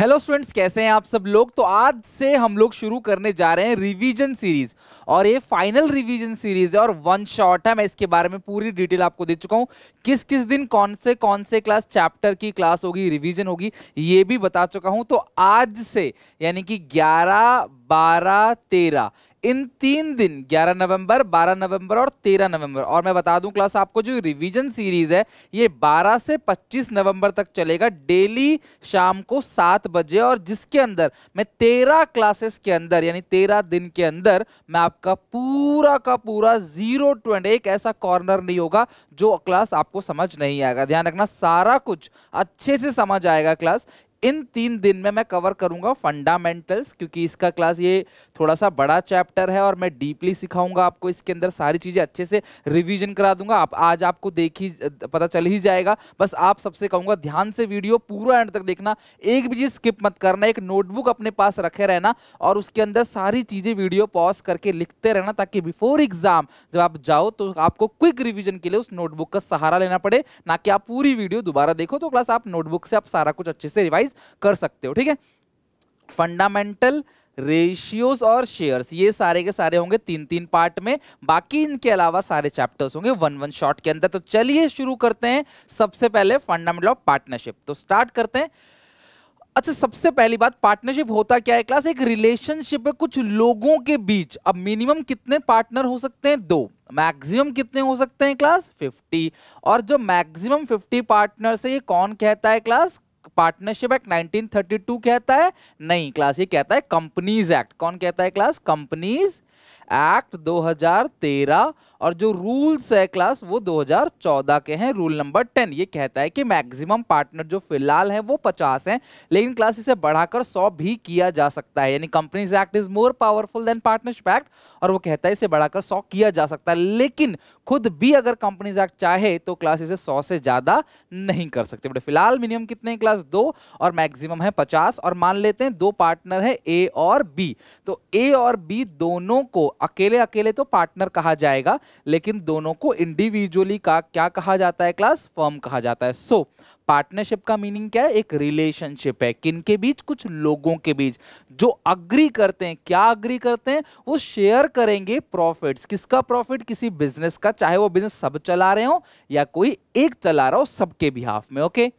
Hello students कैसे हैं आप सब लोग तो आज से हम लोग शुरू करने जा रहे हैं रिवीजन सीरीज और ये फाइनल रिवीजन सीरीज है और वन शॉट है मैं इसके बारे में पूरी डिटेल आपको दे चुका हूँ किस किस दिन कौन से कौन से क्लास चैप्टर की क्लास होगी रिवीजन होगी ये भी बता चुका हूँ तो आज से यानी कि ग्यारह बारह तेरह इन तीन दिन 11 नवंबर 12 नवंबर और 13 नवंबर और मैं बता दूं क्लास आपको जो रिवीजन सीरीज है ये 12 से 25 नवंबर तक चलेगा डेली शाम को सात बजे और जिसके अंदर मैं 13 क्लासेस के अंदर यानी 13 दिन के अंदर मैं आपका पूरा का पूरा जीरो टू एंड एक ऐसा कॉर्नर नहीं होगा जो क्लास आपको समझ नहीं आएगा ध्यान रखना सारा कुछ अच्छे से समझ आएगा क्लास इन तीन दिन में मैं कवर करूंगा फंडामेंटल्स क्योंकि इसका क्लास ये थोड़ा सा बड़ा चैप्टर है और मैं डीपली सिखाऊंगा आपको इसके अंदर सारी चीज़ें अच्छे से रिवीजन करा दूंगा आप आज आपको देख ही पता चल ही जाएगा बस आप सबसे कहूंगा ध्यान से वीडियो पूरा एंड तक देखना एक भी चीज़ स्किप मत करना एक नोटबुक अपने पास रखे रहना और उसके अंदर सारी चीज़ें वीडियो पॉज करके लिखते रहना ताकि बिफोर एग्जाम जब आप जाओ तो आपको क्विक रिविजन के लिए उस नोटबुक का सहारा लेना पड़े ना कि आप पूरी वीडियो दोबारा देखो तो क्लास आप नोटबुक से आप सारा कुछ अच्छे से रिवाइज एनालाइज कर सकते हो ठीक है फंडामेंटल रेशियोज और शेयर्स ये सारे के सारे होंगे तीन तीन पार्ट में बाकी इनके अलावा सारे चैप्टर्स होंगे वन वन शॉर्ट के अंदर तो चलिए शुरू करते हैं सबसे पहले फंडामेंटल ऑफ पार्टनरशिप तो स्टार्ट करते हैं अच्छा सबसे पहली बात पार्टनरशिप होता क्या है क्लास एक रिलेशनशिप है कुछ लोगों के बीच अब मिनिमम कितने पार्टनर हो सकते हैं दो मैक्सिमम कितने हो सकते हैं क्लास 50 और जो मैक्सिमम 50 पार्टनर से ये कौन कहता है क्लास पार्टनरशिप एक्ट 1932 कहता है नहीं क्लास ये कहता है कंपनीज एक्ट कौन कहता है क्लास कंपनीज एक्ट 2013 और जो रूल्स है क्लास वो 2014 के हैं रूल नंबर 10 ये कहता है कि मैक्सिमम पार्टनर जो फिलहाल है वो 50 हैं लेकिन क्लास इसे बढ़ाकर 100 भी किया जा सकता है यानी companies act is more powerful than partnership act और वो कहता है इसे बढ़ाकर 100 किया जा सकता है लेकिन खुद भी अगर कंपनीज एक्ट चाहे तो क्लास इसे सौ से ज़्यादा नहीं कर सकते बट फिलहाल मिनिमम कितने क्लास दो और मैक्सिमम है पचास और मान लेते हैं दो पार्टनर है ए और बी तो ए और बी दोनों को अकेले अकेले तो पार्टनर कहा जाएगा लेकिन दोनों को इंडिविजुअली का क्या कहा जाता है क्लास फर्म कहा जाता है सो so, पार्टनरशिप का मीनिंग क्या है एक रिलेशनशिप है किन के बीच कुछ लोगों के बीच जो अग्री करते हैं क्या अग्री करते हैं वो शेयर करेंगे प्रॉफिट्स किसका प्रॉफिट किसी बिजनेस का चाहे वो बिजनेस सब चला रहे हो या कोई एक चला रहा हो सबके बिहाफ में ओके okay?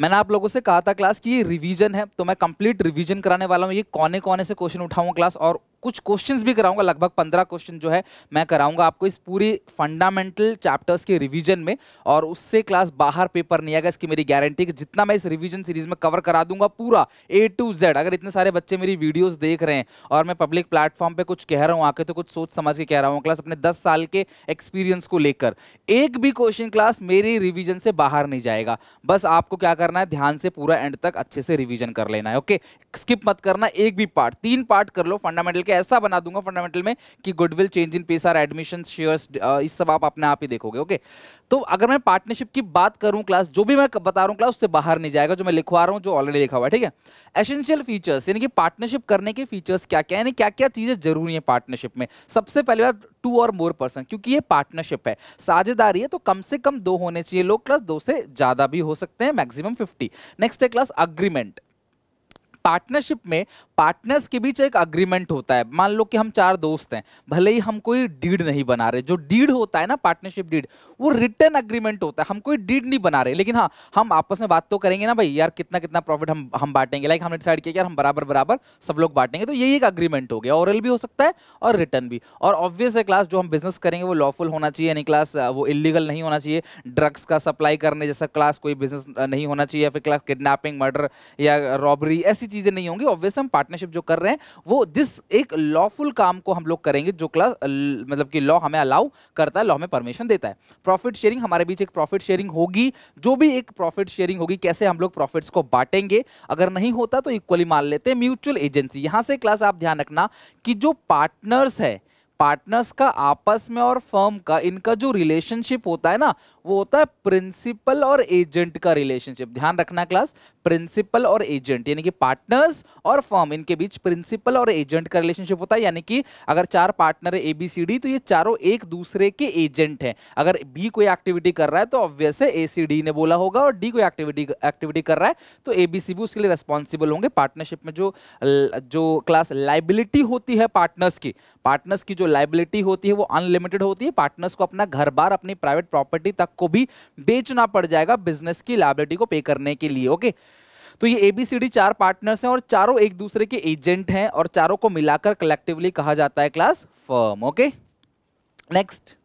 मैंने आप लोगों से कहा था क्लास कि ये रिवीजन है तो मैं कंप्लीट रिवीजन कराने वाला हूँ ये कोने कोने से क्वेश्चन उठाऊँ क्लास और कुछ क्वेश्चंस भी कराऊंगा लगभग पंद्रह क्वेश्चन जो है मैं कराऊंगा आपको इस पूरी फंडामेंटल चैप्टर्स के रिवीजन में और उससे क्लास बाहर पेपर नहीं आएगा इसकी मेरी गारंटी कि जितना मैं इस रिवीजन सीरीज में कवर करा दूंगा पूरा ए टू जेड अगर इतने सारे बच्चे मेरी वीडियोस देख रहे हैं और मैं पब्लिक प्लेटफॉर्म पर कुछ कह रहा हूँ आके तो कुछ सोच समझ के कह रहा हूँ क्लास अपने दस साल के एक्सपीरियंस को लेकर एक भी क्वेश्चन क्लास मेरी रिविजन से बाहर नहीं जाएगा बस आपको क्या करना है ध्यान से पूरा एंड तक अच्छे से रिविजन कर लेना है ओके स्किप मत करना एक भी पार्ट तीन पार्ट कर लो फंडामेंटल एक ऐसा बना दूंगा फंडामेंटल में कि goodwill change in P S R admission shares इस सब आप अपने आप ही देखोगे ओके तो अगर मैं पार्टनरशिप की बात करूं क्लास जो भी मैं बता रहा हूं क्लास उससे बाहर नहीं जाएगा जो मैं लिखवा रहा हूं जो ऑलरेडी लिखा हुआ है ठीक है एसेंशियल फीचर्स यानी कि पार्टनरशिप करने के फीचर्स क्या क्या यानी क्या क्या चीजें जरूरी है पार्टनरशिप में सबसे पहले बात टू और मोर पर्सन क्योंकि ये पार्टनरशिप है साझेदारी है तो कम से कम दो होने चाहिए लोग क्लास दो से ज्यादा भी हो सकते हैं मैक्सिमम फिफ्टी नेक्स्ट है क्लास अग्रीमेंट पार्टनरशिप में पार्टनर्स के बीच एक अग्रीमेंट होता है मान लो कि हम चार दोस्त हैं भले ही हम कोई डीड नहीं बना रहे जो डीड होता है ना पार्टनरशिप डीड वो रिटर्न अग्रीमेंट होता है हम कोई डीड नहीं बना रहे लेकिन हाँ हम आपस में बात तो करेंगे ना भाई यार कितना कितना प्रॉफिट हम हम बांटेंगे लाइक हमने डिसाइड किया कि यार हम बराबर बराबर सब लोग बांटेंगे तो यही एक अग्रीमेंट हो गया और भी हो सकता है और रिटर्न भी और ऑब्वियस है क्लास जो हम बिजनेस करेंगे वो लॉफुल होना चाहिए यानी क्लास वो इलीगल नहीं होना चाहिए ड्रग्स का सप्लाई करने जैसा क्लास कोई बिजनेस नहीं होना चाहिए या फिर क्लास किडनेपिंग मर्डर या रॉबरी ऐसी ऐसी चीज़ें नहीं होंगी ऑब्वियस हम पार्टनरशिप जो कर रहे हैं वो जिस एक लॉफुल काम को हम लोग करेंगे जो क्लास मतलब कि लॉ हमें अलाउ करता है लॉ में परमिशन देता है प्रॉफिट शेयरिंग हमारे बीच एक प्रॉफिट शेयरिंग होगी जो भी एक प्रॉफिट शेयरिंग होगी कैसे हम लोग प्रॉफिट्स को बांटेंगे अगर नहीं होता तो इक्वली मान लेते हैं म्यूचुअल एजेंसी यहां से क्लास आप ध्यान रखना कि जो पार्टनर्स है पार्टनर्स का आपस में और फर्म का इनका जो रिलेशनशिप होता है ना वो होता है प्रिंसिपल और एजेंट का रिलेशनशिप ध्यान रखना क्लास प्रिंसिपल और एजेंट यानी कि पार्टनर्स और फॉर्म इनके बीच प्रिंसिपल और एजेंट का रिलेशनशिप होता है यानी कि अगर चार पार्टनर है ए बी सी डी तो ये चारों एक दूसरे के एजेंट हैं अगर बी कोई एक्टिविटी कर रहा है तो ऑब्वियस है ए सी डी ने बोला होगा और डी कोई एक्टिविटी एक्टिविटी कर रहा है तो ए बी सी भी उसके लिए रेस्पॉन्सिबल होंगे पार्टनरशिप में जो जो क्लास लाइबिलिटी होती है पार्टनर्स की पार्टनर्स की जो लाइबिलिटी होती है वो अनलिमिटेड होती है पार्टनर्स को अपना घर बार अपनी प्राइवेट प्रॉपर्टी तक आपको भी बेचना पड़ जाएगा बिजनेस की लाइबिलिटी को पे करने के लिए ओके तो ये एबीसीडी चार पार्टनर्स हैं और चारों एक दूसरे के एजेंट हैं और चारों को मिलाकर कलेक्टिवली कहा जाता है class firm okay next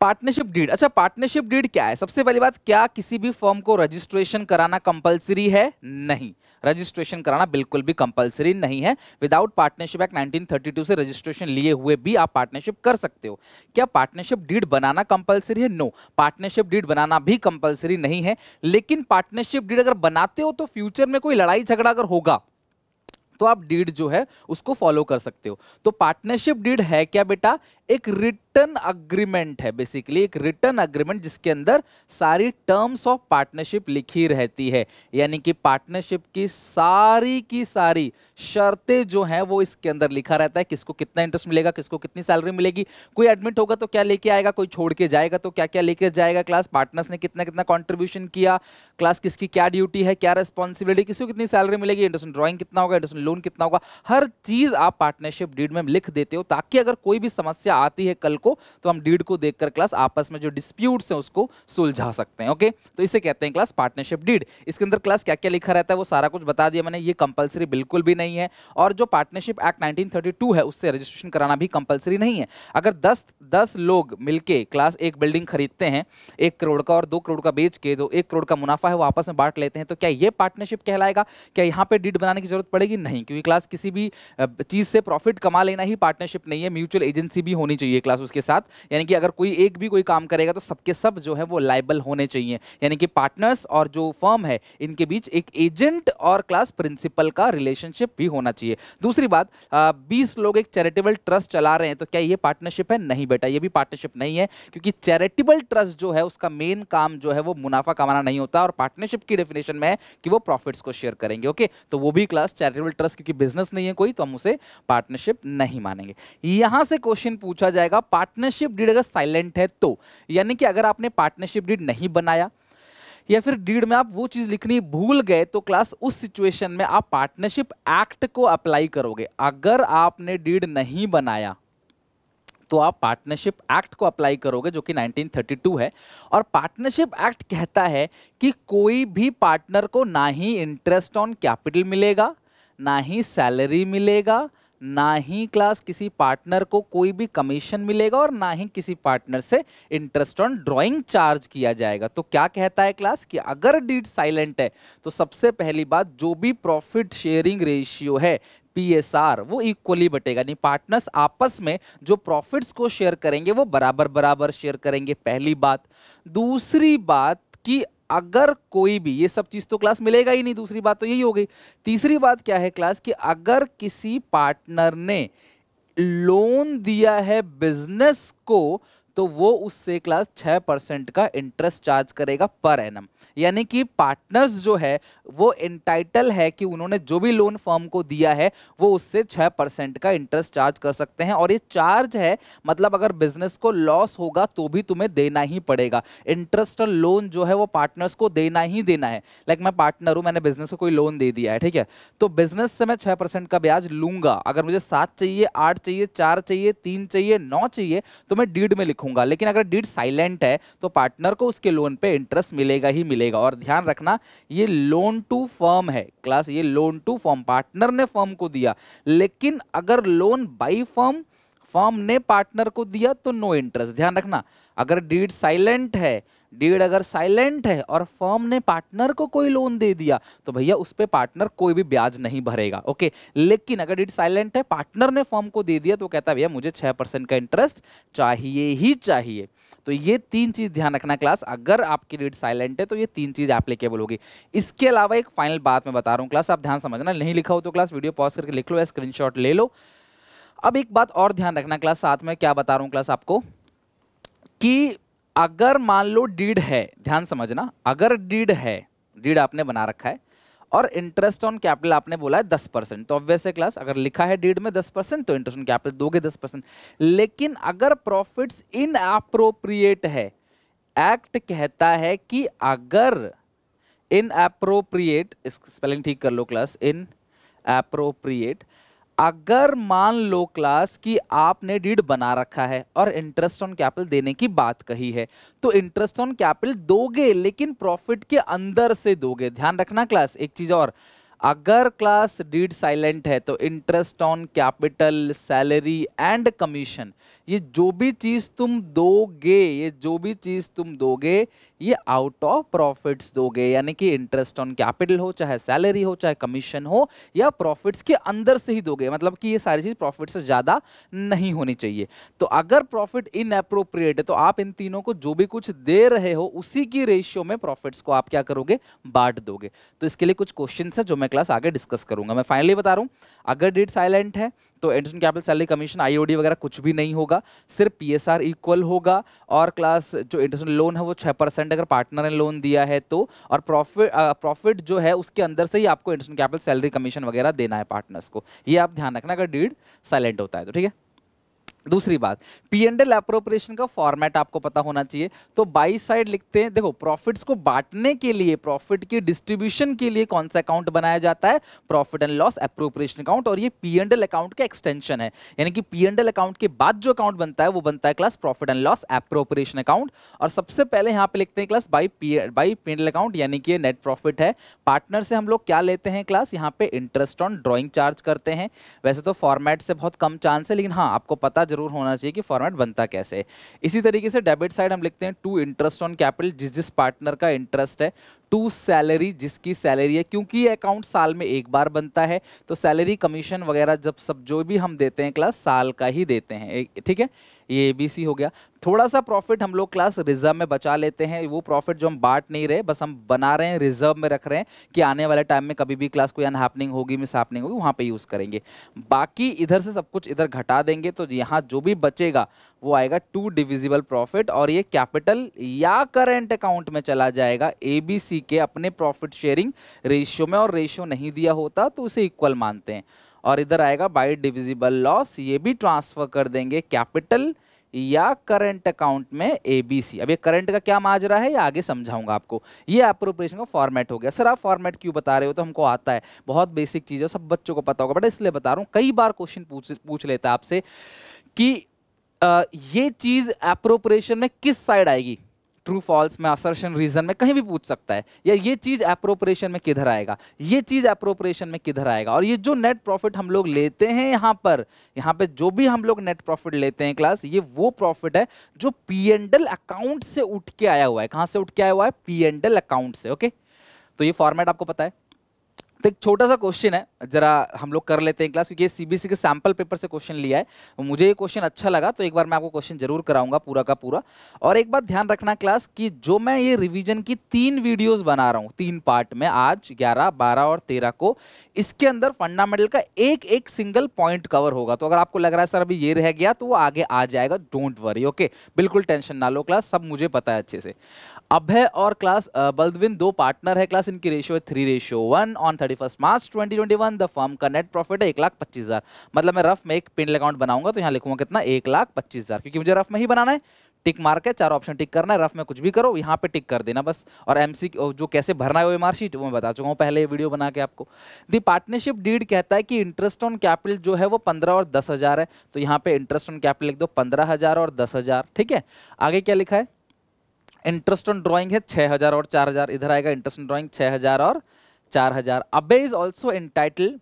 partnership deed अच्छा पार्टनरशिप डीड क्या है सबसे पहली बात क्या किसी भी फॉर्म को रजिस्ट्रेशन कराना कंपलसरी है नहीं रजिस्ट्रेशन कराना बिल्कुल भी कंपलसरी नहीं है विदाउट पार्टनरशिप एक्ट 1932 से रजिस्ट्रेशन लिए हुए भी आप पार्टनरशिप कर सकते हो क्या पार्टनरशिप डीड बनाना कंपलसरी है नो पार्टनरशिप डीड बनाना भी कंपलसरी नहीं है लेकिन पार्टनरशिप डीड अगर बनाते हो तो फ्यूचर में कोई लड़ाई झगड़ा अगर होगा तो आप डीड जो है उसको फॉलो कर सकते हो तो पार्टनरशिप डीड है क्या बेटा एक रिटर्न अग्रीमेंट है बेसिकली एक रिटर्न अग्रीमेंट जिसके अंदर सारी टर्म्स ऑफ पार्टनरशिप लिखी रहती है यानी कि पार्टनरशिप की सारी की सारी शर्तें जो हैं वो इसके अंदर लिखा रहता है किसको कितना इंटरेस्ट मिलेगा किसको कितनी सैलरी मिलेगी कोई एडमिट होगा तो क्या लेके आएगा कोई छोड़ के जाएगा तो क्या क्या लेके जाएगा क्लास पार्टनर्स ने कितना कितना कॉन्ट्रीब्यूशन किया क्लास किसकी क्या ड्यूटी है क्या रिस्पॉन्सिबिलिटी किसी को कितनी सैलरी मिलेगी इंटरेस्ट ड्रॉइंग कितना होगा इंटरेस्ट लोन कितना होगा हर चीज आप पार्टनरशिप डीड में लिख देते हो ताकि अगर कोई भी समस्या आती है कल को तो हम डीड को देखकर क्लास आपस में जो डिस्प्यूट्स हैं उसको सुलझा सकते हैं ओके तो इसे कहते हैं क्लास पार्टनरशिप डीड इसके अंदर क्लास क्या क्या लिखा रहता है वो सारा कुछ बता दिया मैंने ये कंपलसरी बिल्कुल भी नहीं है और जो पार्टनरशिप एक्ट नाइनटीन है उससे रजिस्ट्रेशन कराना भी कंपलसरी नहीं है अगर दस दस लोग मिलकर क्लास एक बिल्डिंग खरीदते हैं एक करोड़ का और दो करोड़ का बेच के जो तो एक करोड़ का मुनाफा है वो आपस में बांट लेते हैं तो क्या ये पार्टनरशिप कहलाएगा क्या यहाँ पर डीड बनाने की जरूरत पड़ेगी नहीं क्योंकि क्लास किसी भी चीज़ से प्रॉफिट कमा लेना ही पार्टनरशिप नहीं है म्यूचुअल एजेंसी भी होनी होनी चाहिए क्लास उसके साथ यानी कि अगर कोई एक भी कोई काम करेगा तो सबके सब जो है वो लाइबल होने चाहिए यानी कि पार्टनर्स और जो फर्म है इनके बीच एक एजेंट और क्लास प्रिंसिपल का रिलेशनशिप भी होना चाहिए दूसरी बात बीस लोग एक चैरिटेबल ट्रस्ट चला रहे हैं तो क्या ये पार्टनरशिप है नहीं बेटा ये भी पार्टनरशिप नहीं है क्योंकि चैरिटेबल ट्रस्ट जो है उसका मेन काम जो है वो मुनाफा कमाना नहीं होता और पार्टनरशिप की डेफिनेशन में है कि वो प्रॉफिट्स को शेयर करेंगे ओके तो वो भी क्लास चैरिटेबल ट्रस्ट क्योंकि बिजनेस नहीं है कोई तो हम उसे पार्टनरशिप नहीं मानेंगे यहां से क्वेश्चन पूछ पूछा जाएगा पार्टनरशिप डीड अगर साइलेंट है तो यानी कि अगर आपने पार्टनरशिप डीड नहीं बनाया या फिर डीड में आप वो चीज़ लिखनी भूल गए तो क्लास उस सिचुएशन में आप पार्टनरशिप एक्ट को अप्लाई करोगे अगर आपने डीड नहीं बनाया तो आप पार्टनरशिप एक्ट को अप्लाई करोगे जो कि 1932 है और पार्टनरशिप एक्ट कहता है कि कोई भी पार्टनर को ना ही इंटरेस्ट ऑन कैपिटल मिलेगा ना ही सैलरी मिलेगा ना ही क्लास किसी पार्टनर को कोई भी कमीशन मिलेगा और ना ही किसी पार्टनर से इंटरेस्ट ऑन ड्राइंग चार्ज किया जाएगा तो क्या कहता है क्लास कि अगर डीड साइलेंट है तो सबसे पहली बात जो भी प्रॉफिट शेयरिंग रेशियो है पीएसआर वो इक्वली बटेगा नहीं पार्टनर्स आपस में जो प्रॉफिट्स को शेयर करेंगे वो बराबर बराबर शेयर करेंगे पहली बात दूसरी बात कि अगर कोई भी ये सब चीज़ तो क्लास मिलेगा ही नहीं दूसरी बात तो यही हो गई तीसरी बात क्या है क्लास कि अगर किसी पार्टनर ने लोन दिया है बिजनेस को तो वो उससे क्लास छः परसेंट का इंटरेस्ट चार्ज करेगा पर एनम यानी कि पार्टनर्स जो है वो इंटाइटल है कि उन्होंने जो भी लोन फर्म को दिया है वो उससे छः परसेंट का इंटरेस्ट चार्ज कर सकते हैं और ये चार्ज है मतलब अगर बिजनेस को लॉस होगा तो भी तुम्हें देना ही पड़ेगा इंटरेस्ट लोन जो है वो पार्टनर्स को देना ही देना है लाइक मैं पार्टनर हूँ मैंने बिजनेस को कोई लोन दे दिया है ठीक है तो बिजनेस से मैं छः परसेंट का ब्याज लूंगा अगर मुझे सात चाहिए आठ चाहिए चार चाहिए तीन चाहिए नौ चाहिए तो मैं डीड में लिखूँ चाहूंगा लेकिन अगर डीड साइलेंट है तो पार्टनर को उसके लोन पे इंटरेस्ट मिलेगा ही मिलेगा और ध्यान रखना ये लोन टू फर्म है क्लास ये लोन टू फर्म पार्टनर ने फर्म को दिया लेकिन अगर लोन बाई फर्म फर्म ने पार्टनर को दिया तो नो इंटरेस्ट ध्यान रखना अगर डीड साइलेंट है डीड अगर साइलेंट है और फर्म ने पार्टनर को कोई लोन दे दिया तो भैया उस पर पार्टनर कोई भी ब्याज नहीं भरेगा ओके लेकिन अगर डीड साइलेंट है पार्टनर ने फर्म को दे दिया तो कहता है भैया मुझे छः परसेंट का इंटरेस्ट चाहिए ही चाहिए तो ये तीन चीज़ ध्यान रखना क्लास अगर आपकी डीड साइलेंट है तो ये तीन चीज़ एप्लीकेबल होगी इसके अलावा एक फाइनल बात मैं बता रहा हूँ क्लास आप ध्यान समझना नहीं लिखा हो तो क्लास वीडियो पॉज करके लिख लो या स्क्रीन ले लो अब एक बात और ध्यान रखना क्लास साथ में क्या बता रहा हूँ क्लास आपको कि अगर मान लो डीड है ध्यान समझना अगर डीड है डीड आपने बना रखा है और इंटरेस्ट ऑन कैपिटल आपने बोला है दस परसेंट तो ऑब्वियस है क्लास अगर लिखा है डीड में दस परसेंट तो इंटरेस्ट ऑन कैपिटल दोगे दस परसेंट लेकिन अगर प्रॉफिट्स इन अप्रोप्रिएट है एक्ट कहता है कि अगर इन अप्रोप्रिएट स्पेलिंग ठीक कर लो क्लास इन अप्रोप्रिएट अगर मान लो क्लास कि आपने डीड बना रखा है और इंटरेस्ट ऑन कैपिटल देने की बात कही है तो इंटरेस्ट ऑन कैपिटल दोगे लेकिन प्रॉफिट के अंदर से दोगे ध्यान रखना क्लास एक चीज और अगर क्लास डीड साइलेंट है तो interest on capital salary and commission ये जो भी चीज़ तुम दोगे ये जो भी चीज़ तुम दोगे ये आउट ऑफ प्रॉफिट्स दोगे यानी कि इंटरेस्ट ऑन कैपिटल हो चाहे सैलरी हो चाहे कमीशन हो या प्रॉफिट्स के अंदर से ही दोगे मतलब कि ये सारी चीज़ प्रॉफिट से ज़्यादा नहीं होनी चाहिए तो अगर प्रॉफिट इन अप्रोप्रिएट है तो आप इन तीनों को जो भी कुछ दे रहे हो उसी की रेशियो में प्रॉफिट्स को आप क्या करोगे बांट दोगे तो इसके लिए कुछ क्वेश्चन है जो मैं क्लास आगे डिस्कस करूंगा मैं फाइनली बता रहा हूँ अगर डेट साइलेंट है तो एंडसन कैपिटल सैलरी कमीशन आईओडी वगैरह कुछ भी नहीं होगा सिर्फ पीएसआर इक्वल होगा और क्लास जो इंटरनेशनल लोन है वो छः परसेंट एंड अगर पार्टनर ने लोन दिया है तो और प्रॉफिट प्रॉफिट जो है उसके अंदर से ही आपको इंटरेस्ट कैपिटल सैलरी कमीशन वगैरह देना है पार्टनर्स को ये आप ध्यान रखना अगर डीड साइलेंट होता है तो ठीक है दूसरी बात पी एंड एल अप्रोप्रिएशन का फॉर्मेट आपको पता होना चाहिए तो बाई साइड लिखते हैं देखो प्रॉफिट्स को बांटने के लिए प्रॉफिट की डिस्ट्रीब्यूशन के लिए कौन सा अकाउंट बनाया जाता है profit and loss appropriation account और ये पी एंड एल अकाउंट का एक्सटेंशन है यानी कि पी एंड एल अकाउंट के बाद जो अकाउंट बनता है वो बनता है class profit and loss appropriation account और सबसे पहले यहाँ पे लिखते हैं class by P by P and L account यानी कि नेट प्रॉफिट है पार्टनर से हम लोग क्या लेते हैं क्लास यहाँ पे इंटरेस्ट ऑन ड्रॉइंग चार्ज करते हैं वैसे तो फॉर्मेट से बहुत कम चांस है लेकिन हाँ आपको पता जरूर जरूर होना चाहिए कि फॉर्मेट बनता कैसे इसी तरीके से डेबिट साइड हम लिखते हैं टू इंटरेस्ट ऑन कैपिटल जिस जिस पार्टनर का इंटरेस्ट है टू सैलरी जिसकी सैलरी है क्योंकि ये अकाउंट साल में एक बार बनता है तो सैलरी कमीशन वगैरह जब सब जो भी हम देते हैं क्लास साल का ही देते हैं ठीक है ये एबीसी हो गया थोड़ा सा प्रॉफिट हम लोग क्लास रिजर्व में बचा लेते हैं वो प्रॉफिट जो हम बांट नहीं रहे बस हम बना रहे हैं रिजर्व में रख रहे हैं कि आने वाले टाइम में कभी भी क्लास कोई अनहैपनिंग होगी मिस हैपनिंग होगी वहाँ पे यूज़ करेंगे बाकी इधर से सब कुछ इधर घटा देंगे तो यहाँ जो भी बचेगा वो आएगा टू डिविजिबल प्रॉफिट और ये कैपिटल या करेंट अकाउंट में चला जाएगा एबीसी के अपने प्रॉफिट शेयरिंग रेशियो में और रेशियो नहीं दिया होता तो उसे इक्वल मानते हैं और इधर आएगा बाई डिविजिबल लॉस ये भी ट्रांसफर कर देंगे कैपिटल या करंट अकाउंट में एबीसी अब ये करंट का क्या माजरा है ये आगे समझाऊंगा आपको ये अप्रोप्रिएशन का फॉर्मेट हो गया सर आप फॉर्मेट क्यों बता रहे हो तो हमको आता है बहुत बेसिक चीज़ है सब बच्चों को पता होगा बट इसलिए बता रहा हूँ कई बार क्वेश्चन पूछ पूछ लेता है आपसे कि आ, ये चीज़ अप्रोप्रिएशन में किस साइड आएगी ट्रू फॉल्स में असर्शन रीजन में कहीं भी पूछ सकता है या ये चीज़ अप्रोप्रिएशन में किधर आएगा ये चीज़ अप्रोप्रिएशन में किधर आएगा और ये जो नेट प्रॉफिट हम लोग लेते हैं यहाँ पर यहाँ पे जो भी हम लोग नेट प्रॉफिट लेते हैं क्लास ये वो प्रॉफिट है जो पी एंडल अकाउंट से उठ के आया हुआ है कहां से उठ के आया हुआ है पी एंडल अकाउंट से ओके तो ये फॉर्मेट आपको पता है तो एक छोटा सा क्वेश्चन है जरा हम लोग कर लेते हैं क्लास क्योंकि ये सीबीएसई के सैम्पल पेपर से क्वेश्चन लिया है मुझे ये क्वेश्चन अच्छा लगा तो एक बार मैं आपको क्वेश्चन जरूर कराऊंगा पूरा का पूरा और एक बात ध्यान रखना क्लास कि जो मैं ये रिवीजन की तीन वीडियोस बना रहा हूँ तीन पार्ट में आज ग्यारह बारह और तेरह को इसके अंदर फंडामेंटल का एक एक सिंगल पॉइंट कवर होगा तो अगर आपको लग रहा है सर अभी ये रह गया तो वो आगे आ जाएगा डोंट वरी ओके बिल्कुल टेंशन ना लो क्लास सब मुझे पता है अच्छे से अभय और क्लास बल्दविन दो पार्टनर है क्लास इनकी रेशियो है three ratio one on thirty first March twenty twenty one the firm का नेट प्रॉफिट है एक लाख पच्चीस हज़ार मतलब मैं रफ में एक पिंडल अकाउंट बनाऊंगा तो यहाँ लिखूंगा कितना एक लाख पच्चीस हज़ार क्योंकि मुझे रफ में ही बनाना है टिक मार्क है चार ऑप्शन टिक करना है रफ में कुछ भी करो यहाँ पे टिक कर देना बस और एमसी जो कैसे भरना है वो मार्कशीट वो मैं बता चुका हूँ पहले वीडियो बना के आपको दी पार्टनरशिप डीड कहता है कि इंटरेस्ट ऑन कैपिटल जो है वो पंद्रह और दस हज़ार है तो यहाँ पे इंटरेस्ट ऑन कैपिटल लिख दो पंद्रह हज़ार और दस हज़ार ठीक है आगे क्या लिखा है इंटरेस्ट ऑन ड्राइंग है 6000 और 4000 इधर आएगा इंटरेस्ट ऑन ड्राइंग 6000 और 4000 Abhay is also entitled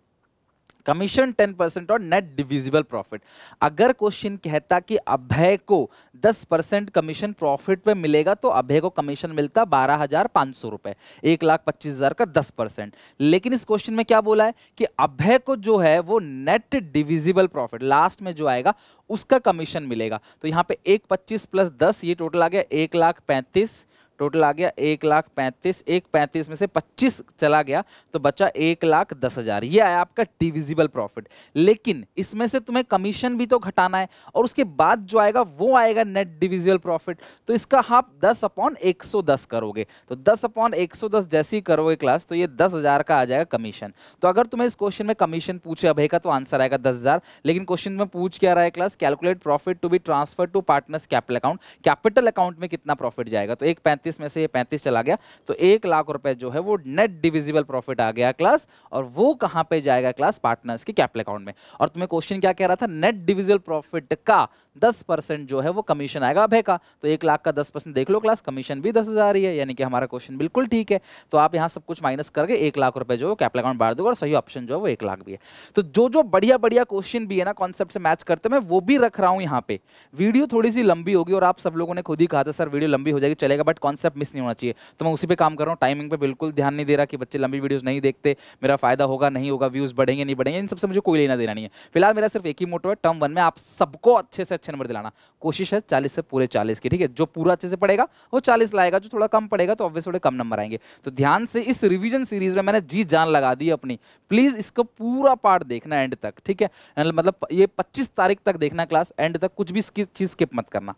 commission ten percent और नेट डिविजिबल प्रॉफिट अगर क्वेश्चन कहता कि अभय को दस परसेंट कमीशन प्रॉफिट पे मिलेगा तो अभय को कमीशन मिलता बारह हजार पांच सौ रुपए एक लाख पच्चीस हजार का दस परसेंट लेकिन इस क्वेश्चन में क्या बोला है कि अभय को जो है वो नेट डिविजिबल प्रॉफिट लास्ट में जो आएगा उसका कमीशन मिलेगा तो यहाँ पे एक पच्चीस प्लस दस ये टोटल आ गया एक लाख पैंतीस टोटल आ गया एक लाख पैंतीस एक पैंतीस में से पच्चीस चला गया तो बचा एक लाख दस हज़ार ये आया आपका डिविजिबल प्रॉफिट लेकिन इसमें से तुम्हें कमीशन भी तो घटाना है और उसके बाद जो आएगा वो आएगा नेट डिविजिबल प्रॉफिट तो इसका आप दस अपॉन एक सौ दस करोगे तो दस अपॉन एक सौ दस जैसे ही करोगे क्लास तो ये दस हज़ार का आ जाएगा कमीशन तो अगर तुम्हें इस क्वेश्चन में कमीशन पूछे अभय का तो आंसर आएगा दस हज़ार लेकिन क्वेश्चन में पूछ क्या रहा है class calculate profit to be transferred to partners capital account capital account में कितना प्रॉफिट जाएगा तो एक पैंतीस पैंतीस में से ये पैंतीस चला गया तो एक लाख रुपए जो है वो नेट डिविजिबल प्रॉफिट आ गया क्लास और वो कहाँ पे जाएगा क्लास पार्टनर्स के कैपिटल अकाउंट में और तुम्हें क्वेश्चन क्या कह रहा था नेट डिविजिबल प्रॉफिट का दस परसेंट जो है वो कमीशन आएगा अभय का तो एक लाख का दस परसेंट देख लो क्लास कमीशन भी दस हज़ार ही है यानी कि हमारा क्वेश्चन बिल्कुल ठीक है तो आप यहाँ सब कुछ माइनस करके एक लाख रुपए जो है कैपिटल अकाउंट बांट दोगे और सही ऑप्शन जो है वो एक लाख भी है तो जो जो बढ़िया बढ़िया क्वेश्चन भी है ना कॉन्सेप्ट से मैच करते मैं वो भी रख रहा हूँ यहाँ पे वीडियो थोड़ी सी लंबी होगी और आप सब लोगों ने खुद ही कहा था सर वीडियो लंबी हो जाएगी चलेगा बट कौन कंसेप्ट मिस नहीं होना चाहिए तो मैं उसी पे काम कर रहा हूँ टाइमिंग पे बिल्कुल ध्यान नहीं दे रहा कि बच्चे लंबी वीडियोस नहीं देखते मेरा फायदा होगा नहीं होगा व्यूज़ बढ़ेंगे नहीं बढ़ेंगे इन सबसे मुझे कोई लेना देना नहीं है फिलहाल मेरा सिर्फ एक ही मोटो है टर्म वन में आप सबको अच्छे से अच्छे नंबर दिलाना कोशिश है चालीस से पूरे चालीस की ठीक है जो पूरा अच्छे से पड़ेगा वो चालीस लाएगा जो थोड़ा कम पड़ेगा तो ऑब्वियस थोड़े कम नंबर आएंगे तो ध्यान से इस रिविजन सीरीज में मैंने जी जान लगा दी अपनी प्लीज़ इसको पूरा पार्ट देखना एंड तक ठीक है मतलब ये पच्चीस तारीख तक देखना क्लास एंड तक कुछ भी चीज़ स्किप मत करना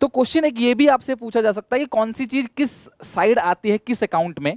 तो क्वेश्चन एक ये भी आपसे पूछा जा सकता है कि कौन सी चीज किस साइड आती है किस अकाउंट में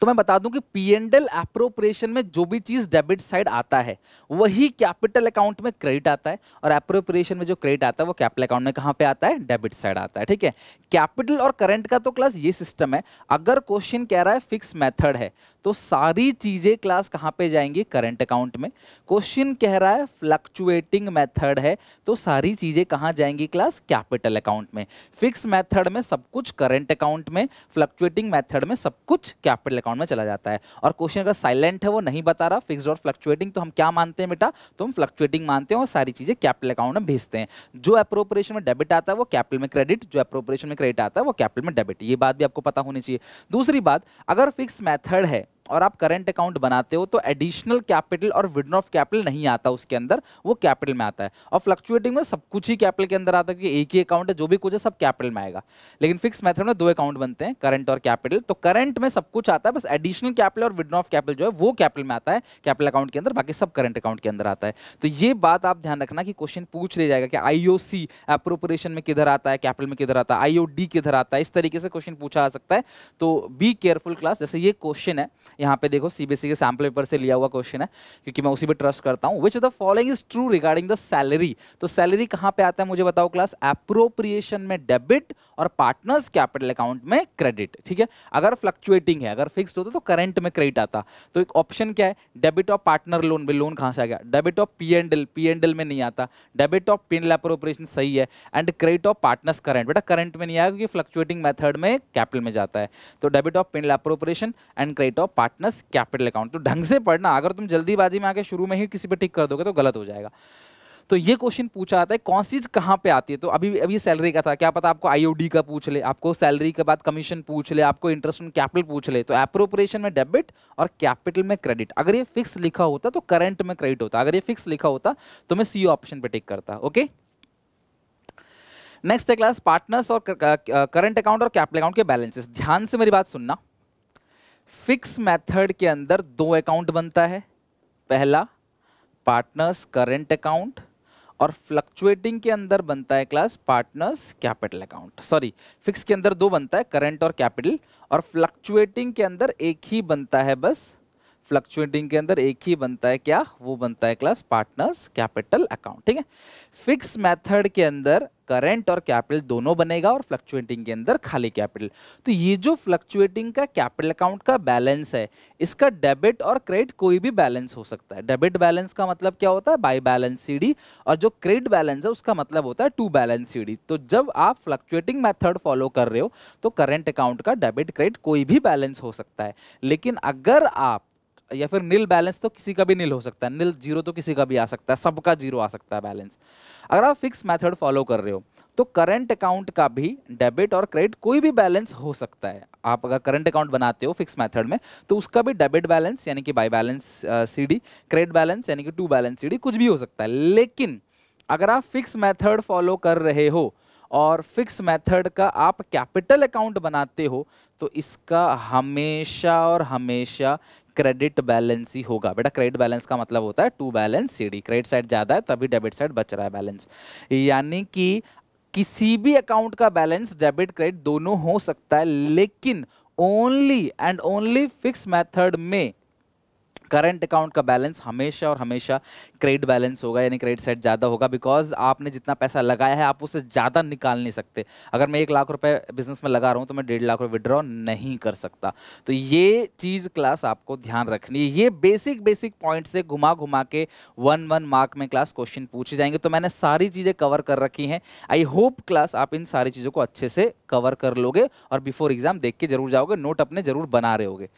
तो मैं बता दूं कि पी एंड एल अप्रोप्रिएशन में जो भी चीज डेबिट साइड आता है वही कैपिटल अकाउंट में क्रेडिट आता है और अप्रोप्रिएशन में जो क्रेडिट आता है वो कैपिटल अकाउंट में कहां पे आता है डेबिट साइड आता है ठीक है कैपिटल और करंट का तो क्लास ये सिस्टम है अगर क्वेश्चन कह रहा है फिक्स मेथड है तो सारी चीज़ें क्लास कहाँ पे जाएंगी करंट अकाउंट में क्वेश्चन कह रहा है फ्लक्चुएटिंग मेथड है तो सारी चीज़ें कहाँ जाएंगी क्लास कैपिटल अकाउंट में फिक्स मेथड में सब कुछ करंट अकाउंट में फ्लक्चुएटिंग मेथड में सब कुछ कैपिटल अकाउंट में चला जाता है और क्वेश्चन अगर साइलेंट है वो नहीं बता रहा फिक्स और फ्लक्चुएटिंग तो हम क्या मानते हैं बेटा तो हम फ्लक्चुएटिंग मानते हैं और सारी चीज़ें कैपिटल अकाउंट में भेजते हैं जो अप्रोप्रिएशन में डेबिट आता है वो कैपिटल में क्रेडिट जो अप्रोप्रिएशन में क्रेडिट आता है वो कैपिटल में डेबिट ये बात भी आपको पता होनी चाहिए दूसरी बात अगर फिक्स मैथड है और आप करंट अकाउंट बनाते हो तो एडिशनल कैपिटल और विड्रॉ ऑफ कैपिटल नहीं आता उसके अंदर वो कैपिटल में आता है और फ्लक्चुएटिंग में सब कुछ ही कैपिटल के अंदर आता है क्योंकि एक ही अकाउंट है जो भी कुछ है सब कैपिटल में आएगा लेकिन फिक्स मेथड में दो अकाउंट बनते हैं करंट और कैपिटल तो करंट में सब कुछ आता है बस एडिशनल कैपिटल और विड्रॉ ऑफ कैपिटल जो है वो कैपिटल में आता है कैपिटल अकाउंट के अंदर बाकी सब करंट अकाउंट के अंदर आता है तो ये बात आप ध्यान रखना कि क्वेश्चन पूछ लिया जाएगा कि आईओसी अप्रोपरेशन में किधर आता है कैपिटल में किधर आता है आईओ किधर आता है इस तरीके से क्वेश्चन पूछा जा सकता है तो बी केयरफुल क्लास जैसे ये क्वेश्चन है यहाँ पे देखो सीबीएसई e के सैम्पल पेपर से लिया हुआ क्वेश्चन है क्योंकि मैं उसी पर ट्रस्ट करता हूँ which the following is true regarding the salary तो सैलरी कहाँ पे आता है मुझे बताओ क्लास अप्रोप्रिएशन में डेबिट और पार्टनर्स कैपिटल अकाउंट में क्रेडिट ठीक है अगर फ्लक्चुएटिंग है अगर फिक्स होता तो करंट तो में क्रेडिट आता तो एक ऑप्शन क्या है डेबिट ऑफ पार्टनर लोन भी लोन कहाँ से आ गया debit of P and L P and L में नहीं आता debit of P and L appropriation सही है and credit of partners current बेटा करंट में नहीं आया क्योंकि फ्लक्चुएटिंग मेथड में कैपिटल में जाता है तो debit of P and L appropriation and credit of partners capital account तो ढंग से पढ़ना अगर तुम जल्दीबाजी में आके शुरू में ही किसी पर टिक कर दोगे तो गलत हो जाएगा तो ये क्वेश्चन पूछा जाता है कौन सी चीज़ कहाँ पे आती है तो अभी अभी सैलरी का था क्या पता आपको आईओडी का पूछ ले आपको सैलरी के बाद कमीशन पूछ ले आपको इंटरेस्ट ऑन कैपिटल पूछ ले तो अप्रोप्रिएशन में डेबिट और कैपिटल में क्रेडिट अगर ये फिक्स लिखा होता तो करंट में क्रेडिट होता अगर ये फिक्स लिखा होता तो मैं सी ऑप्शन पर टिक करता ओके नेक्स्ट है क्लास पार्टनर्स और करंट अकाउंट और कैपिटल अकाउंट के बैलेंसेस ध्यान से मेरी बात सुनना फिक्स मेथड के अंदर दो अकाउंट बनता है पहला पार्टनर्स करंट अकाउंट और फ्लक्चुएटिंग के अंदर बनता है class partners capital account sorry fixed के अंदर दो बनता है करंट और कैपिटल और फ्लक्चुएटिंग के अंदर एक ही बनता है बस फ्लक्चुएटिंग के अंदर एक ही बनता है क्या वो बनता है क्लास पार्टनर्स कैपिटल अकाउंट ठीक है फिक्स मेथड के अंदर करंट और कैपिटल दोनों बनेगा और फ्लक्चुएटिंग के अंदर खाली कैपिटल तो ये जो फ्लक्चुएटिंग का कैपिटल अकाउंट का बैलेंस है इसका डेबिट और क्रेडिट कोई भी बैलेंस हो सकता है डेबिट बैलेंस का मतलब क्या होता है बाई बैलेंस सी और जो क्रेडिट बैलेंस है उसका मतलब होता है टू बैलेंस सी तो जब आप फ्लक्चुएटिंग मैथड फॉलो कर रहे हो तो करेंट अकाउंट का डेबिट क्रेडिट कोई भी बैलेंस हो सकता है लेकिन अगर आप या फिर नील बैलेंस तो किसी का भी नील हो सकता है नील जीरो तो किसी का भी आ सकता है सबका जीरो आ सकता है बैलेंस अगर आप फिक्स मेथड फॉलो कर रहे हो तो करंट अकाउंट का भी डेबिट और क्रेडिट कोई भी बैलेंस हो सकता है आप अगर करंट अकाउंट बनाते हो फिक्स मेथड में तो उसका भी डेबिट बैलेंस यानी कि by balance C D credit balance यानी कि टू बैलेंस सीडी कुछ भी हो सकता है लेकिन अगर आप फिक्स मेथड फॉलो कर रहे हो और फिक्स मेथड का आप कैपिटल अकाउंट बनाते हो तो इसका हमेशा और हमेशा क्रेडिट बैलेंस ही होगा बेटा क्रेडिट बैलेंस का मतलब होता है to balance C D credit side ज़्यादा है तभी डेबिट साइड बच रहा है बैलेंस यानी कि किसी भी अकाउंट का बैलेंस डेबिट क्रेडिट दोनों हो सकता है लेकिन only and only fixed method में करंट अकाउंट का बैलेंस हमेशा और हमेशा क्रेडिट बैलेंस होगा यानी क्रेडिट सेट ज़्यादा होगा बिकॉज आपने जितना पैसा लगाया है आप उससे ज़्यादा निकाल नहीं सकते अगर मैं एक लाख रुपये बिजनेस में लगा रहा हूँ तो मैं डेढ़ लाख रुपये विड्रॉ नहीं कर सकता तो ये चीज़ क्लास आपको ध्यान रखनी है ये बेसिक बेसिक पॉइंट से घुमा घुमा के वन वन मार्क में क्लास क्वेश्चन पूछे जाएंगे तो मैंने सारी चीज़ें कवर कर रखी हैं आई होप क्लास आप इन सारी चीज़ों को अच्छे से कवर कर लोगे और बिफोर एग्जाम देख के जरूर जाओगे नोट अपने जरूर बना रहे होगे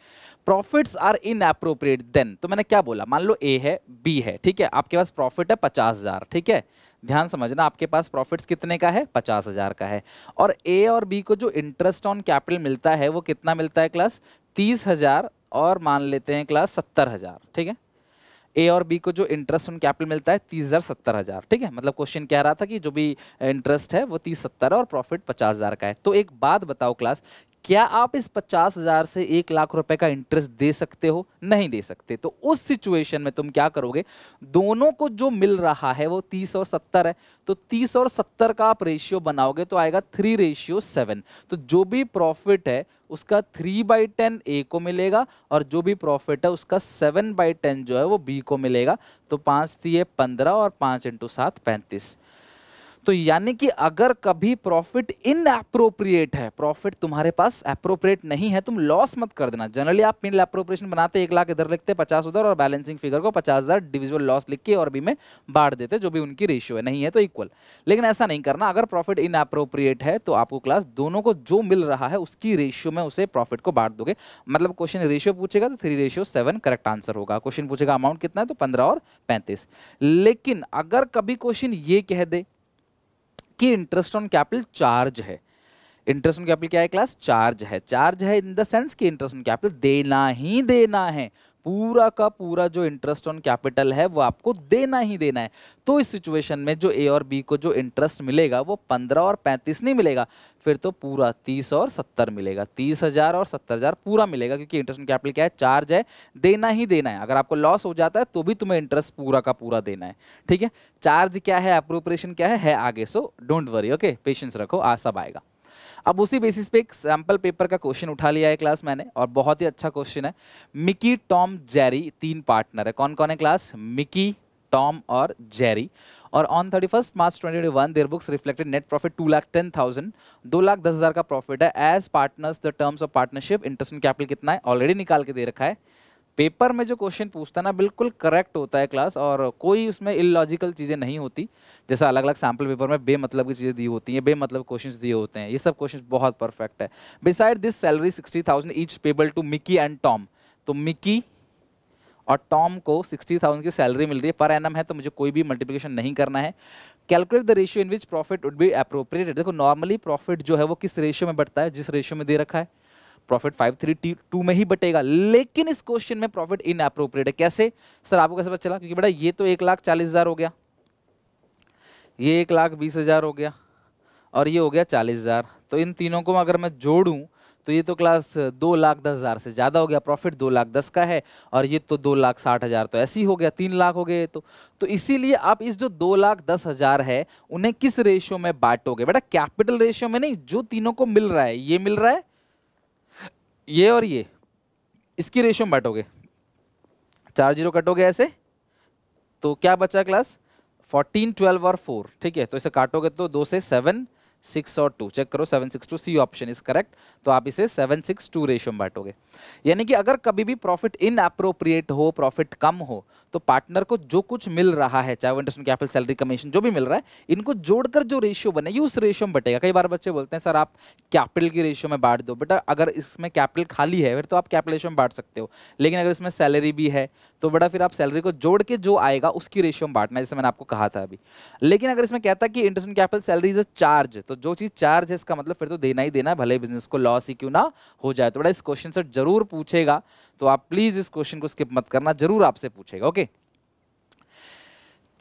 profits are inappropriate then तो मैंने क्या बोला मान लो ए है बी है ठीक है आपके पास प्रॉफिट है पचास हज़ार ठीक है ध्यान समझना आपके पास प्रॉफिट्स कितने का है पचास हज़ार का है और ए और बी को जो इंटरेस्ट ऑन कैपिटल मिलता है वो कितना मिलता है क्लास तीस हज़ार और मान लेते हैं क्लास सत्तर हज़ार ठीक है ए और बी को जो इंटरेस्ट ऑन कैपिटल मिलता है तीस हज़ार सत्तर हज़ार ठीक है मतलब क्वेश्चन कह रहा था कि जो भी इंटरेस्ट है वो तीस सत्तर और प्रॉफिट पचास हज़ार का है तो एक बात बताओ क्लास क्या आप इस पचास हजार से एक लाख रुपए का इंटरेस्ट दे सकते हो नहीं दे सकते तो उस सिचुएशन में तुम क्या करोगे दोनों को जो मिल रहा है वो तीस और सत्तर है तो तीस और सत्तर का आप रेशियो बनाओगे तो आएगा थ्री रेशियो सेवन तो जो भी प्रॉफिट है उसका थ्री बाई टेन ए को मिलेगा और जो भी प्रॉफिट है उसका सेवन बाई टेन जो है वो बी को मिलेगा तो पाँच थी पंद्रह और पाँच इंटू सात पैंतीस तो यानी कि अगर कभी प्रॉफिट इन अप्रोप्रिएट है प्रॉफिट तुम्हारे पास अप्रोप्रिएट नहीं है तुम लॉस मत कर देना जनरली आप मिडल अप्रोप्रिएशन बनाते एक लाख इधर लिखते पचास उधर और बैलेंसिंग फिगर को पचास हज़ार डिविजल लॉस लिख के और भी में बांट देते जो भी उनकी रेशियो है नहीं है तो इक्वल लेकिन ऐसा नहीं करना अगर प्रॉफिट इन अप्रोप्रिएट है तो आपको क्लास दोनों को जो मिल रहा है उसकी रेशियो में उसे प्रॉफिट को बांट दोगे मतलब क्वेश्चन रेशियो पूछेगा तो three ratio seven correct answer होगा क्वेश्चन पूछेगा अमाउंट कितना है तो पंद्रह और पैंतीस लेकिन अगर कभी क्वेश्चन ये कह दे कि इंटरेस्ट ऑन कैपिटल चार्ज है इंटरेस्ट ऑन कैपिटल क्या है क्लास चार्ज है चार्ज है इन द सेंस कि इंटरेस्ट ऑन कैपिटल देना ही देना है पूरा का पूरा जो इंटरेस्ट ऑन कैपिटल है वो आपको देना ही देना है तो इस सिचुएशन में जो ए और बी को जो इंटरेस्ट मिलेगा वो पंद्रह और पैंतीस नहीं मिलेगा फिर तो पूरा तीस और सत्तर मिलेगा तीस हजार और सत्तर हजार पूरा मिलेगा क्योंकि इंटरेस्ट ऑन कैपिटल क्या है चार्ज है देना ही देना है अगर आपको लॉस हो जाता है तो भी तुम्हें इंटरेस्ट पूरा का पूरा देना है ठीक है चार्ज क्या है अप्रोप्रिएशन क्या है, है आगे so don't worry okay patience रखो आज सब आएगा अब उसी बेसिस पे एक सैम्पल पेपर का क्वेश्चन उठा लिया है क्लास मैंने और बहुत ही अच्छा क्वेश्चन है मिकी टॉम जेरी तीन पार्टनर है कौन कौन है क्लास मिकी टॉम और जेरी और on thirty first March twenty one their books reflected net profit two lakh ten thousand दो लाख दस हज़ार का प्रॉफिट है as partners the terms of partnership interest capital कितना है ऑलरेडी निकाल के दे रखा है पेपर में जो क्वेश्चन पूछता है ना बिल्कुल करेक्ट होता है क्लास और कोई उसमें इलॉजिकल चीज़ें नहीं होती जैसा अलग अलग सैम्पल पेपर में बेमतलब की चीज़ें दी होती हैं बेमतलब क्वेश्चन दिए होते हैं ये सब क्वेश्चन बहुत परफेक्ट है beside this salary sixty thousand each payable to Mickey and Tom तो मिकी और टॉम को सिक्सटी थाउजेंड की सैलरी मिल रही है पर एन है तो मुझे कोई भी मल्टीप्लीकेशन नहीं करना है calculate the ratio in which profit would be appropriate देखो नॉर्मली प्रॉफिट जो है वो किस रेशियो में बढ़ता है जिस रेशियो में दे रखा है प्रॉफिट फाइव थ्री टू में ही बटेगा लेकिन इस क्वेश्चन में प्रॉफिट इन अप्रोप्रिएट है कैसे सर आपको कैसे पता चला क्योंकि बेटा ये तो एक लाख चालीस हज़ार हो गया ये एक लाख बीस हज़ार हो गया और ये हो गया चालीस हज़ार तो इन तीनों को अगर मैं जोड़ू तो ये तो क्लास दो लाख दस हज़ार से ज़्यादा हो गया प्रॉफिट दो लाख दस का है और ये तो दो लाख साठ हज़ार तो ऐसे ही हो गया तीन लाख हो गए तो तो इसीलिए आप इस जो दो लाख दस हज़ार है उन्हें किस रेशियो में बांटोगे बेटा कैपिटल रेशियो में नहीं जो तीनों को मिल रहा है ये मिल रहा है ये और ये इसकी रेशियो में बांटोगे चार जीरो कटोगे ऐसे तो क्या बचा क्लास फोर्टीन ट्वेल्व और फोर ठीक है तो इसे काटोगे तो दो से सेवन सिक्स और टू चेक करो seven six two C option is correct तो आप इसे सेवन सिक्स टू रेशियो में बांटोगे यानी कि अगर कभी भी प्रॉफिट इन अप्रोप्रिएट हो प्रॉफिट कम हो तो पार्टनर को जो कुछ मिल रहा है चाहे इन्वेस्टमेंट कैपिटल सैलरी कमीशन जो भी मिल रहा है इनको जोड़कर जो रेशियो बनेगी उस रेशियो में बटेगा कई बार बच्चे बोलते हैं सर आप कैपिटल की रेशियो में बांट दो बेटा अगर इसमें कैपिटल खाली है फिर तो आप कैपिटल रेशियो में बांट सकते हो लेकिन अगर इसमें सैलरी भी है तो बेटा फिर आप सैलरी को जोड़ के जो आएगा उसकी रेशियो में बांटना जैसे मैंने आपको कहा था अभी लेकिन अगर इसमें कहता कि interest in capital salary is a charge तो जो चीज़ चार्ज है इसका मतलब फिर तो देना ही देना है भले बिजनेस को लॉस ही क्यों ना हो जाए तो बेटा इस क्वेश्चन से जरूर पूछेगा तो आप प्लीज़ इस क्वेश्चन को स्किप मत करना जरूर आपसे पूछेगा ओके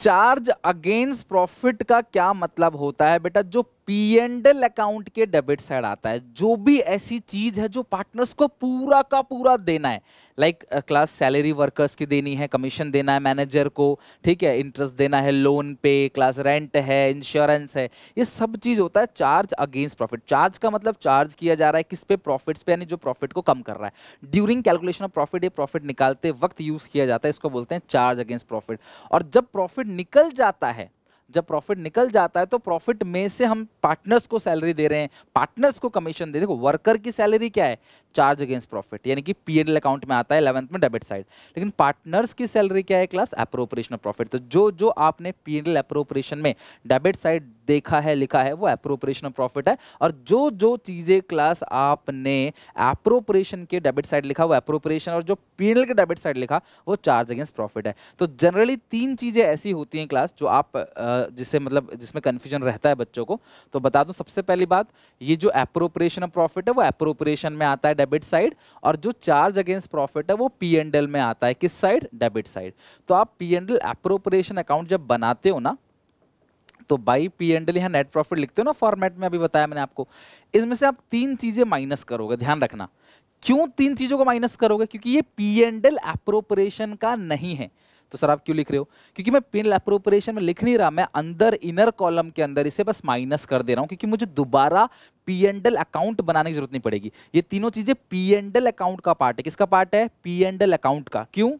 चार्ज अगेंस्ट प्रॉफिट का क्या मतलब होता है बेटा जो पी एंड एल अकाउंट के डेबिट साइड आता है जो भी ऐसी चीज है जो पार्टनर्स को पूरा का पूरा देना है लाइक क्लास सैलरी वर्कर्स की देनी है कमीशन देना है मैनेजर को ठीक है इंटरेस्ट देना है लोन पे क्लास रेंट है इंश्योरेंस है ये सब चीज होता है चार्ज अगेंस्ट प्रॉफिट चार्ज का मतलब चार्ज किया जा रहा है किस पे प्रॉफिट्स पे यानी जो प्रॉफिट को कम कर रहा है ड्यूरिंग कैलकुलेशन ऑफ प्रॉफिट ये प्रॉफिट निकालते वक्त यूज किया जाता है इसको बोलते हैं चार्ज अगेंस्ट प्रॉफिट और जब प्रॉफिट निकल जाता है जब प्रॉफिट निकल जाता है तो प्रॉफिट में से हम पार्टनर्स को सैलरी दे रहे हैं पार्टनर्स को कमीशन दे देखो वर्कर की सैलरी क्या है चार्ज अगेंस्ट प्रॉफिट यानी कि पी एंड अकाउंट में आता है इलेवंथ में डेबिट साइड लेकिन पार्टनर्स की सैलरी क्या है क्लास अप्रोप्रिएशन ऑफ प्रॉफिट तो जो जो आपने पी एंड अप्रोप्रिएशन में डेबिट साइड देखा है लिखा है वो अप्रोप्रिएशन ऑफ प्रॉफिट है और जो जो चीज़ें क्लास आपने अप्रोप्रिएशन के डेबिट साइड लिखा वो अप्रोप्रिएशन और जो पी एंड के डेबिट साइड लिखा वो चार्ज अगेंस्ट प्रॉफिट है तो जनरली तीन चीज़ें ऐसी होती हैं क्लास जो आप आ, जिससे मतलब जिसमें कन्फ्यूजन रहता है बच्चों को तो बता दूं सबसे पहली बात ये जो अप्रोप्रिएशन ऑफ प्रॉफिट है वो अप्रोप्रिएशन में आता है डेबिट साइड और जो चार्ज अगेंस्ट प्रॉफिट है वो पी एंड एल में आता है किस साइड डेबिट साइड तो आप P and L appropriation account जब बनाते हो ना तो बाई पी एंड एल यहाँ नेट प्रॉफिट लिखते हो ना फॉर्मेट में अभी बताया मैंने आपको इसमें से आप तीन चीज़ें माइनस करोगे ध्यान रखना क्यों तीन चीज़ों को माइनस करोगे क्योंकि ये पी एंड एल अप्रोप्रिएशन का नहीं है तो सर आप क्यों लिख रहे हो क्योंकि मैं पिन अप्रोप्रिएशन में लिख नहीं रहा मैं अंदर इनर कॉलम के अंदर इसे बस माइनस कर दे रहा हूँ क्योंकि मुझे दोबारा पी एंड एल अकाउंट बनाने की जरूरत नहीं पड़ेगी ये तीनों चीजें पी एंड एल अकाउंट का पार्ट है किसका पार्ट है पी एंड एल अकाउंट का क्यों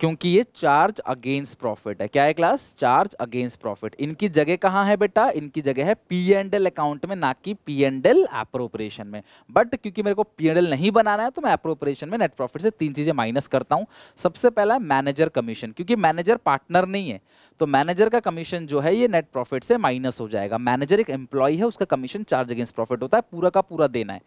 क्योंकि ये चार्ज अगेंस्ट प्रॉफिट है क्या है क्लास चार्ज अगेंस्ट प्रॉफिट इनकी जगह कहाँ है बेटा इनकी जगह है पी एंड एल अकाउंट में ना कि पी एंड एल अप्रोप्रिएशन में बट क्योंकि मेरे को पी एंड एल नहीं बनाना है तो मैं अप्रोप्रिएशन में नेट प्रॉफिट से तीन चीज़ें माइनस करता हूँ सबसे पहला मैनेजर कमीशन क्योंकि मैनेजर पार्टनर नहीं है तो मैनेजर का कमीशन जो है ये नेट प्रॉफिट से माइनस हो जाएगा मैनेजर एक एम्प्लॉय है उसका कमीशन चार्ज अगेंस्ट प्रॉफिट होता है पूरा का पूरा देना है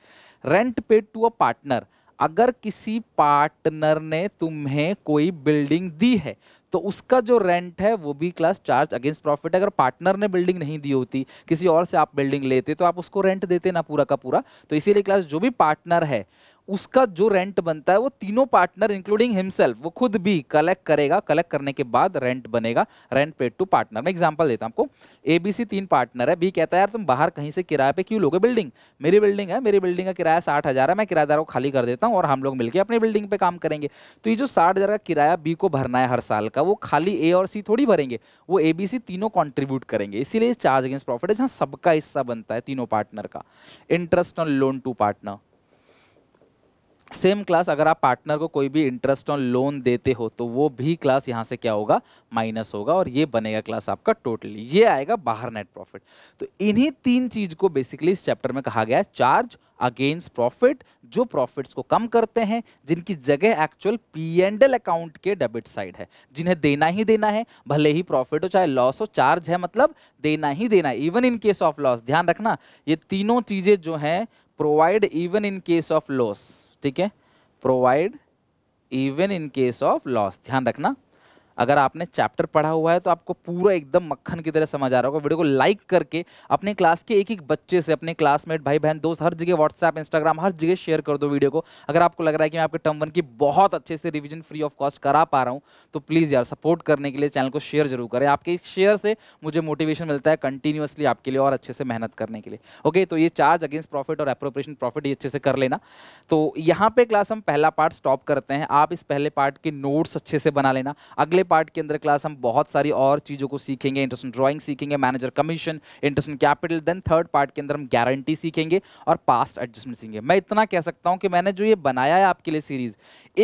rent paid to a partner अगर किसी पार्टनर ने तुम्हें कोई बिल्डिंग दी है तो उसका जो रेंट है वो भी क्लास चार्ज अगेंस्ट प्रॉफिट अगर पार्टनर ने बिल्डिंग नहीं दी होती किसी और से आप बिल्डिंग लेते तो आप उसको रेंट देते ना पूरा का पूरा तो इसीलिए क्लास जो भी पार्टनर है उसका जो रेंट बनता है वो तीनों पार्टनर इंक्लूडिंग हिमसेल्फ वो खुद भी कलेक्ट करेगा कलेक्ट करने के बाद रेंट बनेगा रेंट पेड टू पार्टनर मैं एग्जांपल देता हूँ आपको ए बी सी तीन पार्टनर है बी कहता है यार तुम बाहर कहीं से किराए पे क्यों लोगे बिल्डिंग मेरी बिल्डिंग है मेरी बिल्डिंग का किराया साठ हज़ार है मैं किराएदार को खाली कर देता हूँ और हम लोग मिलकर अपनी बिल्डिंग पे काम करेंगे तो ये जो साठ हज़ार का किराया बी को भरना है हर साल का वो खाली ए और सी थोड़ी भरेंगे वो ए बी सी तीनों कॉन्ट्रीब्यूट करेंगे इसीलिए चार्ज अगेंस्ट प्रॉफिट है जहाँ सबका हिस्सा बनता है तीनों पार्टनर का interest on loan to partner same class अगर आप पार्टनर को कोई भी इंटरेस्ट ऑन लोन देते हो तो वो भी क्लास यहाँ से क्या होगा माइनस होगा और ये बनेगा क्लास आपका टोटली ये आएगा बाहर नेट प्रॉफिट तो इन्हीं तीन चीज को बेसिकली इस चैप्टर में कहा गया है चार्ज अगेंस्ट प्रॉफिट जो प्रॉफिट्स को कम करते हैं जिनकी जगह actual P and L account के डेबिट साइड है जिन्हें देना ही देना है भले ही प्रॉफिट हो चाहे लॉस हो चार्ज है मतलब देना ही देना है even in case of loss ध्यान रखना ये तीनों चीज़ें जो हैं provide even in case of loss ठीक है provide even in case of loss ध्यान रखना अगर आपने चैप्टर पढ़ा हुआ है तो आपको पूरा एकदम मक्खन की तरह समझ आ रहा होगा वीडियो को लाइक करके अपने क्लास के एक एक बच्चे से अपने क्लासमेट भाई बहन दोस्त हर जगह व्हाट्सएप इंस्टाग्राम हर जगह शेयर कर दो वीडियो को अगर आपको लग रहा है कि मैं आपके टर्म वन की बहुत अच्छे से रिविजन फ्री ऑफ कॉस्ट करा पा रहा हूँ तो प्लीज़ यार सपोर्ट करने के लिए चैनल को शेयर जरूर करें आपके शेयर से मुझे मोटिवेशन मिलता है कंटिन्यूसली आपके लिए और अच्छे से मेहनत करने के लिए ओके तो ये चार्ज अगेंस्ट प्रॉफिट और अप्रोप्रिएशन प्रॉफिट ये अच्छे से कर लेना तो यहाँ पे क्लास हम पहला पार्ट स्टॉप करते हैं आप इस पहले पार्ट के नोट्स अच्छे से बना लेना अगले पार्ट के अंदर क्लास हम बहुत सारी और चीज़ों को सीखेंगे इंटरेस्ट ड्रॉइंग सीखेंगे manager commission interest capital then third part के अंदर हम गारंटी सीखेंगे और पास्ट एडजस्टमेंट सीखेंगे मैं इतना कह सकता हूँ कि मैंने जो ये बनाया है आपके लिए सीरीज़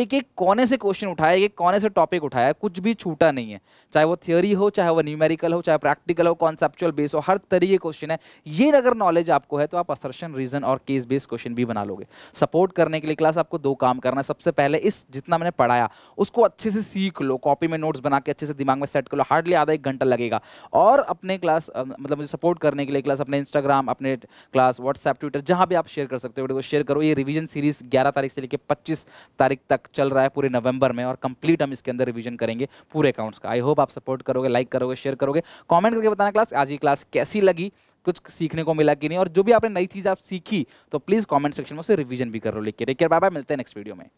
एक एक कोने से क्वेश्चन उठाया एक एक कोने से टॉपिक उठाया कुछ भी छूटा नहीं है चाहे वो थियोरी हो चाहे वो न्यूमेरिकल हो चाहे प्रैक्टिकल हो कॉन्सेप्चुअल बेस हो हर तरीके क्वेश्चन है ये अगर नॉलेज आपको है तो आप असर्शन रीजन और केस बेस्ड क्वेश्चन भी बना लोगे सपोर्ट करने के लिए क्लास आपको दो काम करना है सबसे पहले इस जितना मैंने पढ़ाया उसको अच्छे से सीख लो कॉपी में नोट्स बना के अच्छे से दिमाग में सेट कर लो हार्डली आधा एक घंटा लगेगा और अपने क्लास मतलब मुझे सपोर्ट करने के लिए क्लास अपने इंस्टाग्राम अपने क्लास व्हाट्सएप ट्विटर जहाँ भी आप शेयर कर सकते हो वीडियो को शेयर करो ये रिविजन सीरीज ग्यारह तारीख से लेकर पच्चीस तारीख तक तक चल रहा है पूरे नवंबर में और कंप्लीट हम इसके अंदर रिवीजन करेंगे पूरे अकाउंट्स का आई होप आप सपोर्ट करोगे लाइक करोगे शेयर करोगे कॉमेंट करके बताना क्लास आज की क्लास कैसी लगी कुछ सीखने को मिला कि नहीं और जो भी आपने नई चीज़ आप सीखी तो प्लीज़ कॉमेंट सेक्शन में उसे रिविजन भी कर लो लिख के टेक केयर बाय बाय मिलते हैं नेक्स्ट वीडियो में